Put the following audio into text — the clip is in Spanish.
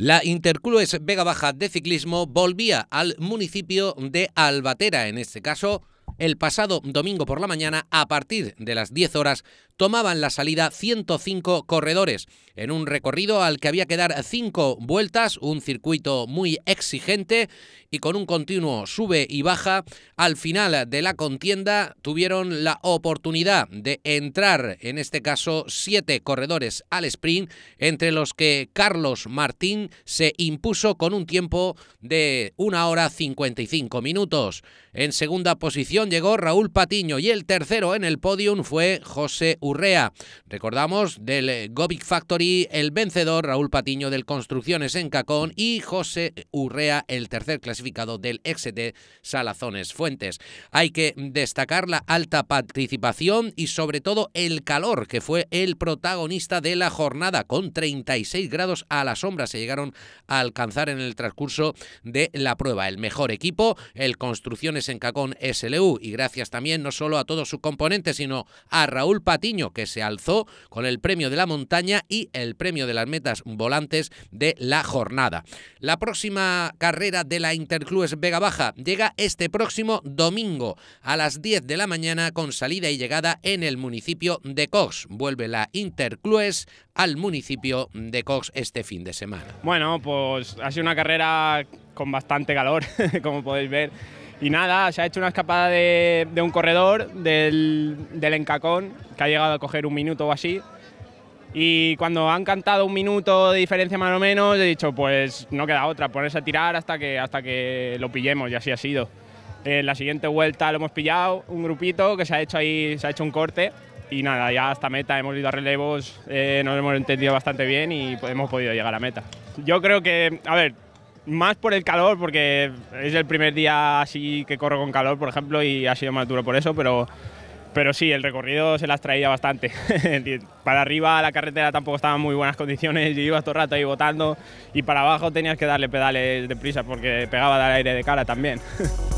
La Interclues Vega Baja de Ciclismo volvía al municipio de Albatera, en este caso el pasado domingo por la mañana a partir de las 10 horas tomaban la salida 105 corredores, en un recorrido al que había que dar cinco vueltas, un circuito muy exigente y con un continuo sube y baja. Al final de la contienda tuvieron la oportunidad de entrar, en este caso, siete corredores al sprint, entre los que Carlos Martín se impuso con un tiempo de 1 hora 55 minutos. En segunda posición llegó Raúl Patiño y el tercero en el podium fue José Uribe. Urrea. Recordamos del eh, Gobic Factory el vencedor Raúl Patiño del Construcciones en Cacón y José Urrea el tercer clasificado del XT e Salazones Fuentes. Hay que destacar la alta participación y sobre todo el calor que fue el protagonista de la jornada con 36 grados a la sombra se llegaron a alcanzar en el transcurso de la prueba. El mejor equipo, el Construcciones en Cacón SLU y gracias también no solo a todos sus componentes sino a Raúl Patiño que se alzó con el premio de la montaña y el premio de las metas volantes de la jornada. La próxima carrera de la Interclues Vega Baja llega este próximo domingo a las 10 de la mañana con salida y llegada en el municipio de Cox. Vuelve la Interclues al municipio de Cox este fin de semana. Bueno, pues ha sido una carrera con bastante calor, como podéis ver y nada, se ha hecho una escapada de, un corredor del, Encacón, que ha llegado a coger un minuto o así. Y cuando han cantado un minuto de diferencia más o menos, he dicho, pues no queda otra, ponerse a tirar hasta que, hasta que lo pillemos, y así ha sido. En la siguiente vuelta lo hemos pillado, un grupito que se ha hecho ahí, se ha hecho un corte. Y nada, ya hasta meta hemos ido a relevos, eh, nos hemos entendido bastante bien y hemos podido llegar a meta. Yo creo que, a ver, más por el calor, porque es el primer día así que corro con calor, por ejemplo, y ha sido más duro por eso, pero, pero sí, el recorrido se las traía bastante. para arriba la carretera tampoco estaba en muy buenas condiciones yo ibas todo el rato ahí botando y para abajo tenías que darle pedales de prisa porque pegaba al aire de cara también.